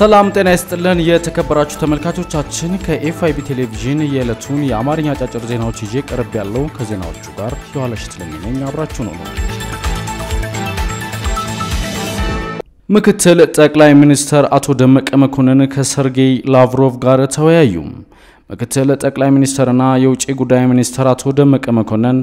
ሰላም ጤና ይስጥልን። የተከበራችሁ ተመልካቾቻችን ከኤፍአይቢ ቴሌቪዥን የዕለቱን የአማርኛ አጫጭር ዜናዎች ይዤ ቀርብ ያለው ከዜናዎቹ ጋር የኋላሽ ለሚነኝ አብራችሁ ነው። ምክትል ጠቅላይ ሚኒስትር አቶ ደመቀ መኮንን ከሰርጌይ ላቭሮቭ ጋር ተወያዩ። ምክትል ጠቅላይ ሚኒስትርና የውጭ ጉዳይ ሚኒስትር አቶ ደመቀ መኮንን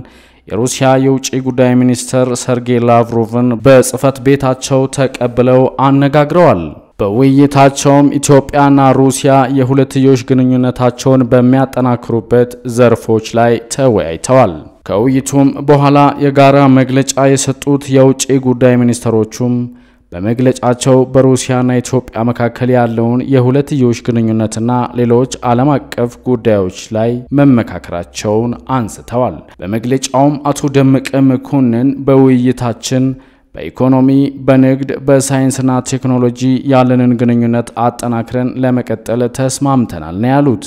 የሩሲያ የውጭ ጉዳይ ሚኒስትር ሰርጌይ ላቭሮቭን በጽህፈት ቤታቸው ተቀብለው አነጋግረዋል። በውይይታቸውም ኢትዮጵያና ሩሲያ የሁለትዮሽ ግንኙነታቸውን በሚያጠናክሩበት ዘርፎች ላይ ተወያይተዋል። ከውይይቱም በኋላ የጋራ መግለጫ የሰጡት የውጭ ጉዳይ ሚኒስትሮቹም በመግለጫቸው በሩሲያና ኢትዮጵያ መካከል ያለውን የሁለትዮሽ ግንኙነትና ሌሎች ዓለም አቀፍ ጉዳዮች ላይ መመካከራቸውን አንስተዋል። በመግለጫውም አቶ ደመቀ መኮንን በውይይታችን በኢኮኖሚ፣ በንግድ፣ በሳይንስና ቴክኖሎጂ ያለንን ግንኙነት አጠናክረን ለመቀጠል ተስማምተናል ነው ያሉት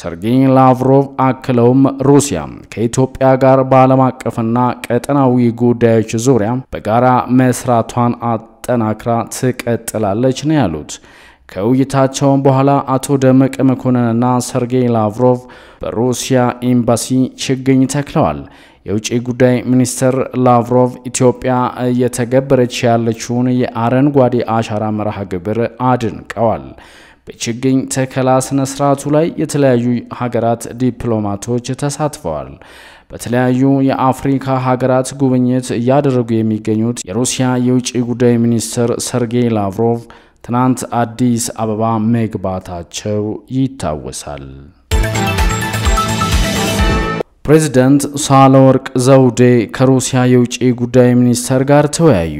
ሰርጌይ ላቭሮቭ። አክለውም ሩሲያ ከኢትዮጵያ ጋር በዓለም አቀፍና ቀጠናዊ ጉዳዮች ዙሪያ በጋራ መስራቷን አጠናክራ ትቀጥላለች ነው ያሉት። ከውይይታቸውም በኋላ አቶ ደመቀ መኮንንና ሰርጌይ ላቭሮቭ በሩሲያ ኤምባሲ ችግኝ ተክለዋል። የውጭ ጉዳይ ሚኒስትር ላቭሮቭ ኢትዮጵያ እየተገበረች ያለችውን የአረንጓዴ አሻራ መርሃ ግብር አድንቀዋል። በችግኝ ተከላ ስነ ስርዓቱ ላይ የተለያዩ ሀገራት ዲፕሎማቶች ተሳትፈዋል። በተለያዩ የአፍሪካ ሀገራት ጉብኝት እያደረጉ የሚገኙት የሩሲያ የውጭ ጉዳይ ሚኒስትር ሰርጌይ ላቭሮቭ ትናንት አዲስ አበባ መግባታቸው ይታወሳል። ፕሬዚደንት ሳህለወርቅ ዘውዴ ከሩሲያ የውጭ ጉዳይ ሚኒስተር ጋር ተወያዩ።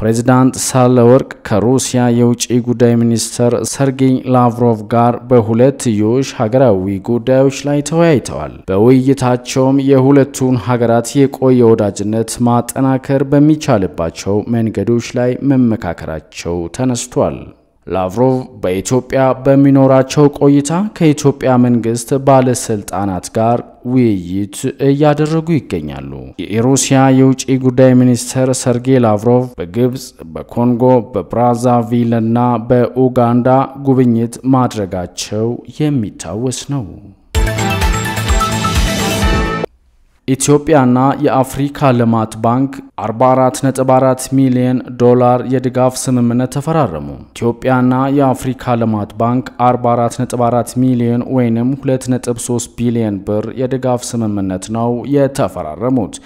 ፕሬዚዳንት ሳለወርቅ ከሩሲያ የውጭ ጉዳይ ሚኒስትር ሰርጌይ ላቭሮቭ ጋር በሁለትዮሽ ሀገራዊ ጉዳዮች ላይ ተወያይተዋል። በውይይታቸውም የሁለቱን ሀገራት የቆየ ወዳጅነት ማጠናከር በሚቻልባቸው መንገዶች ላይ መመካከራቸው ተነስቷል። ላቭሮቭ በኢትዮጵያ በሚኖራቸው ቆይታ ከኢትዮጵያ መንግስት ባለስልጣናት ጋር ውይይት እያደረጉ ይገኛሉ። የሩሲያ የውጭ ጉዳይ ሚኒስትር ሰርጌይ ላቭሮቭ በግብፅ፣ በኮንጎ፣ በብራዛቪል እና በኡጋንዳ ጉብኝት ማድረጋቸው የሚታወስ ነው። ኢትዮጵያና የአፍሪካ ልማት ባንክ 44.4 ሚሊዮን ዶላር የድጋፍ ስምምነት ተፈራረሙ። ኢትዮጵያና የአፍሪካ ልማት ባንክ 44.4 ሚሊዮን ወይንም 2.3 ቢሊዮን ብር የድጋፍ ስምምነት ነው የተፈራረሙት።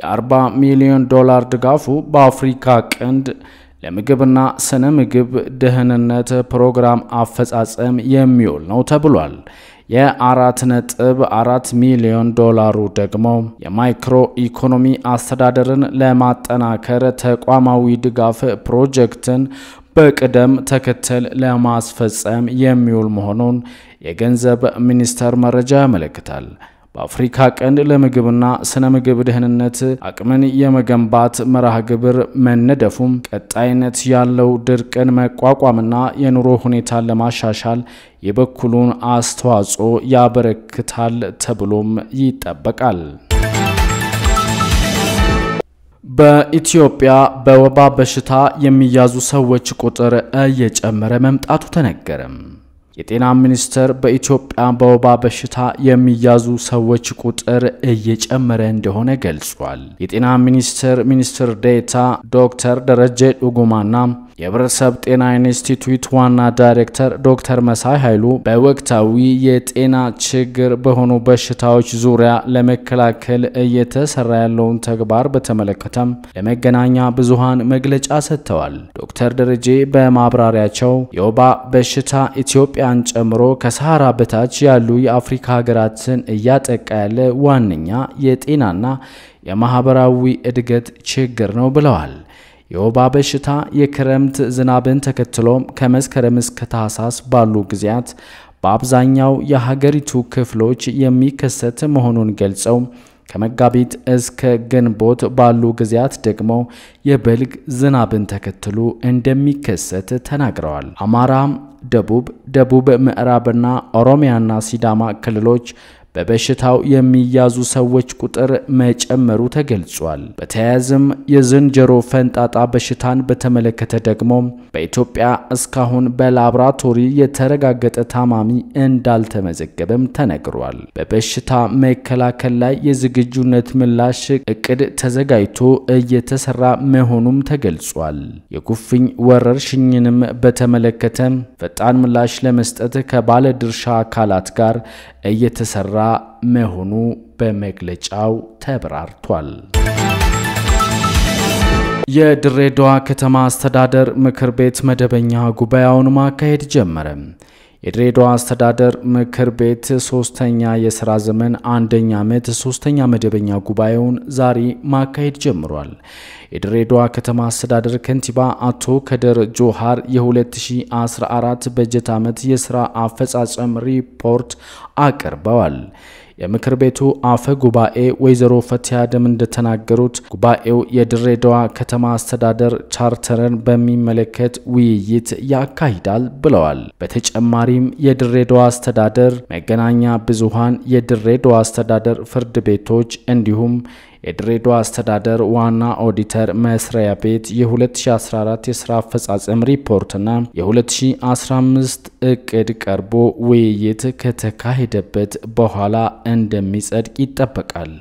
የ40 ሚሊዮን ዶላር ድጋፉ በአፍሪካ ቀንድ ለምግብና ስነ ምግብ ደህንነት ፕሮግራም አፈጻጸም የሚውል ነው ተብሏል። የአራት ነጥብ አራት ሚሊዮን ዶላሩ ደግሞ የማይክሮ ኢኮኖሚ አስተዳደርን ለማጠናከር ተቋማዊ ድጋፍ ፕሮጀክትን በቅደም ተከተል ለማስፈጸም የሚውል መሆኑን የገንዘብ ሚኒስቴር መረጃ ያመለክታል። በአፍሪካ ቀንድ ለምግብና ስነ ምግብ ደህንነት አቅምን የመገንባት መርሃ ግብር መነደፉም ቀጣይነት ያለው ድርቅን መቋቋምና የኑሮ ሁኔታን ለማሻሻል የበኩሉን አስተዋጽኦ ያበረክታል ተብሎም ይጠበቃል። በኢትዮጵያ በወባ በሽታ የሚያዙ ሰዎች ቁጥር እየጨመረ መምጣቱ ተነገረም። የጤና ሚኒስቴር በኢትዮጵያ በወባ በሽታ የሚያዙ ሰዎች ቁጥር እየጨመረ እንደሆነ ገልጿል። የጤና ሚኒስቴር ሚኒስትር ዴታ ዶክተር ደረጀ ዱጉማና የህብረተሰብ ጤና ኢንስቲትዩት ዋና ዳይሬክተር ዶክተር መሳይ ኃይሉ በወቅታዊ የጤና ችግር በሆኑ በሽታዎች ዙሪያ ለመከላከል እየተሰራ ያለውን ተግባር በተመለከተም ለመገናኛ ብዙሃን መግለጫ ሰጥተዋል። ዶክተር ደረጀ በማብራሪያቸው የወባ በሽታ ኢትዮጵያ ኢራን ጨምሮ ከሰሃራ በታች ያሉ የአፍሪካ ሀገራትን እያጠቃ ያለ ዋነኛ የጤናና የማህበራዊ እድገት ችግር ነው ብለዋል። የወባ በሽታ የክረምት ዝናብን ተከትሎም ከመስከረም እስከ ታህሳስ ባሉ ጊዜያት በአብዛኛው የሀገሪቱ ክፍሎች የሚከሰት መሆኑን ገልጸው ከመጋቢት እስከ ግንቦት ባሉ ጊዜያት ደግሞ የበልግ ዝናብን ተከትሎ እንደሚከሰት ተናግረዋል። አማራ፣ ደቡብ፣ ደቡብ ምዕራብና ኦሮሚያና ሲዳማ ክልሎች በበሽታው የሚያዙ ሰዎች ቁጥር መጨመሩ ተገልጿል። በተያያዘም የዝንጀሮ ፈንጣጣ በሽታን በተመለከተ ደግሞ በኢትዮጵያ እስካሁን በላብራቶሪ የተረጋገጠ ታማሚ እንዳልተመዘገበም ተነግሯል። በበሽታ መከላከል ላይ የዝግጁነት ምላሽ እቅድ ተዘጋጅቶ እየተሰራ መሆኑም ተገልጿል። የጉፍኝ ወረርሽኝንም በተመለከተ ፈጣን ምላሽ ለመስጠት ከባለድርሻ አካላት ጋር እየተሰራ እየተሰራ መሆኑ በመግለጫው ተብራርቷል። የድሬዳዋ ከተማ አስተዳደር ምክር ቤት መደበኛ ጉባኤውን ማካሄድ ጀመረ። የድሬዳዋ አስተዳደር ምክር ቤት ሶስተኛ የስራ ዘመን አንደኛ ዓመት ሶስተኛ መደበኛ ጉባኤውን ዛሬ ማካሄድ ጀምሯል። የድሬዳዋ ከተማ አስተዳደር ከንቲባ አቶ ከደር ጆሃር የ2014 በጀት ዓመት የስራ አፈጻጸም ሪፖርት አቅርበዋል። የምክር ቤቱ አፈ ጉባኤ ወይዘሮ ፈቲያ አደም እንደተናገሩት ጉባኤው የድሬዳዋ ከተማ አስተዳደር ቻርተርን በሚመለከት ውይይት ያካሂዳል ብለዋል። በተጨማሪም የድሬዳዋ አስተዳደር መገናኛ ብዙሃን፣ የድሬዳዋ አስተዳደር ፍርድ ቤቶች እንዲሁም የድሬዳዋ አስተዳደር ዋና ኦዲተር መስሪያ ቤት የ2014 የስራ አፈጻጸም ሪፖርትና የ2015 እቅድ ቀርቦ ውይይት ከተካሄደበት በኋላ እንደሚጸድቅ ይጠበቃል።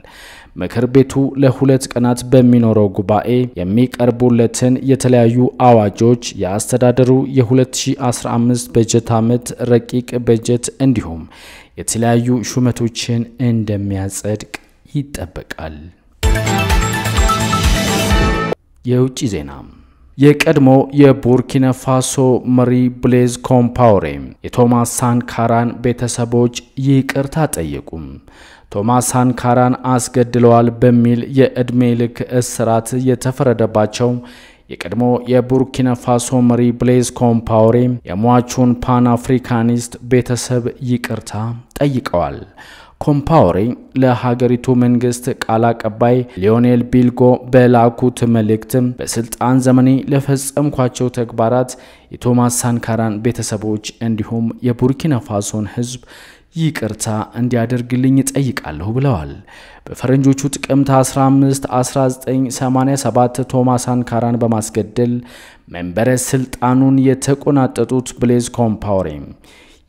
ምክር ቤቱ ለሁለት ቀናት በሚኖረው ጉባኤ የሚቀርቡለትን የተለያዩ አዋጆች፣ የአስተዳደሩ የ2015 በጀት ዓመት ረቂቅ በጀት እንዲሁም የተለያዩ ሹመቶችን እንደሚያጸድቅ ይጠበቃል። የውጭ ዜና የቀድሞ የቡርኪና ፋሶ መሪ ብሌዝ ኮምፓውሬ የቶማስ ሳንካራን ቤተሰቦች ይቅርታ ጠየቁም። ቶማስ ሳንካራን አስገድለዋል በሚል የዕድሜ ልክ እስራት የተፈረደባቸው የቀድሞ የቡርኪና ፋሶ መሪ ብሌዝ ኮምፓውሬ የሟቹን ፓን አፍሪካኒስት ቤተሰብ ይቅርታ ጠይቀዋል። ኮምፓውሬ ለሀገሪቱ መንግስት ቃል አቀባይ ሊዮኔል ቢልጎ በላኩት መልእክት በስልጣን ዘመኔ ለፈጸምኳቸው ተግባራት የቶማስ ሳንካራን ቤተሰቦች እንዲሁም የቡርኪና ፋሶን ህዝብ ይቅርታ እንዲያደርግልኝ ጠይቃለሁ ብለዋል። በፈረንጆቹ ጥቅምት 15 1987 ቶማስ አንካራን በማስገደል መንበረ ስልጣኑን የተቆናጠጡት ብሌዝ ኮምፓውሬ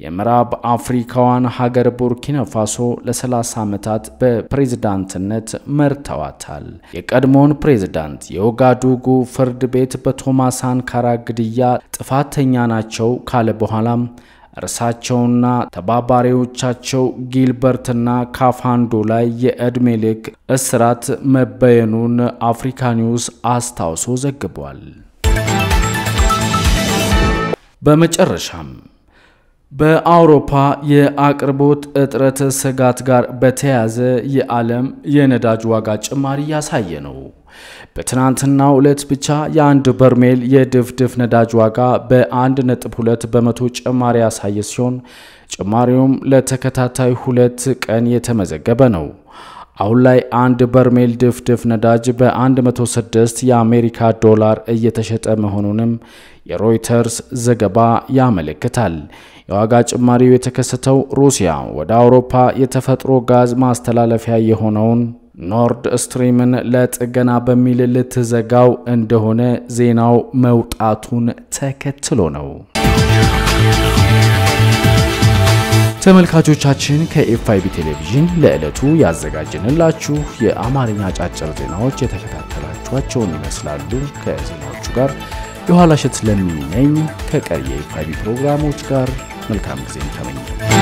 የምዕራብ አፍሪካዋን ሀገር ቡርኪና ፋሶ ለ30 ዓመታት በፕሬዝዳንትነት መርተዋታል። የቀድሞውን ፕሬዝዳንት የኦጋዱጉ ፍርድ ቤት በቶማስ አንካራ ግድያ ጥፋተኛ ናቸው ካለ በኋላም እርሳቸውና ተባባሪዎቻቸው ጊልበርትና ካፋንዶ ላይ የዕድሜ ልክ እስራት መበየኑን አፍሪካ ኒውስ አስታውሶ ዘግቧል። በመጨረሻም በአውሮፓ የአቅርቦት እጥረት ስጋት ጋር በተያያዘ የዓለም የነዳጅ ዋጋ ጭማሪ እያሳየ ነው። በትናንትናው ዕለት ብቻ የአንድ በርሜል የድፍድፍ ነዳጅ ዋጋ በ1.2 በመቶ ጭማሪ ያሳየ ሲሆን ጭማሪውም ለተከታታይ ሁለት ቀን የተመዘገበ ነው። አሁን ላይ አንድ በርሜል ድፍድፍ ነዳጅ በ106 የአሜሪካ ዶላር እየተሸጠ መሆኑንም የሮይተርስ ዘገባ ያመለክታል። የዋጋ ጭማሪው የተከሰተው ሩሲያ ወደ አውሮፓ የተፈጥሮ ጋዝ ማስተላለፊያ የሆነውን ኖርድ ስትሪምን ለጥገና በሚል ልትዘጋው እንደሆነ ዜናው መውጣቱን ተከትሎ ነው። ተመልካቾቻችን ከኤፍአይቢ ቴሌቪዥን ለዕለቱ ያዘጋጀንላችሁ የአማርኛ አጫጭር ዜናዎች የተከታተላችኋቸውን ይመስላሉ። ከዜናዎቹ ጋር የኋላ ሸት ስለሚነኝ ከቀሪ የኤፍአይቢ ፕሮግራሞች ጋር መልካም ጊዜን ተመኘ።